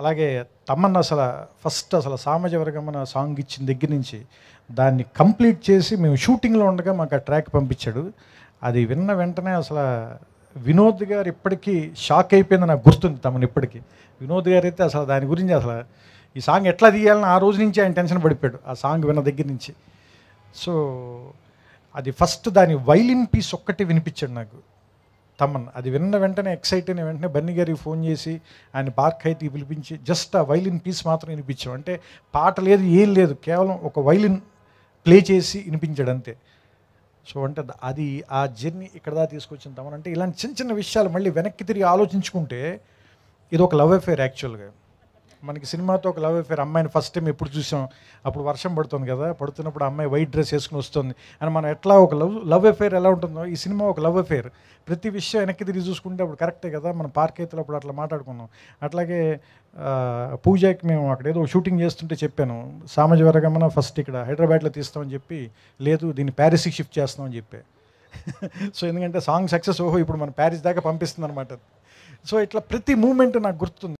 అలాగే తమ్మన్న అసలు ఫస్ట్ అసలు సామాజిక అన్న సాంగ్ ఇచ్చిన దగ్గర నుంచి దాన్ని కంప్లీట్ చేసి మేము షూటింగ్లో ఉండగా మాకు ఆ ట్రాక్ పంపించాడు అది విన్న వెంటనే అసలు వినోద్ గారు ఇప్పటికీ షాక్ అయిపోయింది నాకు గుర్తుంది తమను ఇప్పటికీ వినోద్ గారు అయితే అసలు దాని గురించి అసలు ఈ సాంగ్ ఎట్లా తీయాలని ఆ రోజు నుంచి ఆయన టెన్షన్ పడిపోయాడు ఆ సాంగ్ విన్న దగ్గర నుంచి సో అది ఫస్ట్ దాని వైలిన్ పీస్ ఒక్కటి వినిపించాడు నాకు తమన్ అది విన్న వెంటనే ఎక్సైట్ అయిన వెంటనే బన్నీ గారికి ఫోన్ చేసి ఆయన పార్క్ అయితే పిలిపించి జస్ట్ ఆ వైలిన్ పీస్ మాత్రం వినిపించాం అంటే పాట లేదు ఏం లేదు కేవలం ఒక వైలిన్ ప్లే చేసి వినిపించాడు అంతే సో అంటే అది ఆ జర్నీ ఇక్కడ దా తీసుకొచ్చిన తమన్ అంటే ఇలాంటి చిన్న చిన్న విషయాలు మళ్ళీ వెనక్కి తిరిగి ఆలోచించుకుంటే ఇది ఒక లవ్ అఫేర్ యాక్చువల్గా మనకి సినిమాతో ఒక లవ్ అఫేర్ అమ్మాయిని ఫస్ట్ టైం ఎప్పుడు చూసాం అప్పుడు వర్షం పడుతుంది కదా పడుతున్నప్పుడు అమ్మాయి వైట్ డ్రెస్ వేసుకుని వస్తుంది అని మనం ఎట్లా ఒక లవ్ లవ్ అఫేర్ ఎలా ఉంటుందో ఈ సినిమా ఒక లవ్ అఫేర్ ప్రతి విషయం వెనక్కి తిరిగి చూసుకుంటే అప్పుడు కరెక్టే కదా మనం పార్క్ అయితే అప్పుడు అట్లా మాట్లాడుకున్నాం అట్లాగే పూజకి మేము అక్కడ ఏదో షూటింగ్ చేస్తుంటే చెప్పాను సామాజ ఫస్ట్ ఇక్కడ హైదరాబాద్లో తీస్తామని చెప్పి లేదు దీన్ని ప్యారిస్కి షిఫ్ట్ చేస్తామని చెప్పే సో ఎందుకంటే సాంగ్ సక్సెస్ ఓహో ఇప్పుడు మనం ప్యారిస్ దాకా పంపిస్తుంది అనమాట సో ఇట్లా ప్రతి మూమెంట్ నాకు గుర్తుంది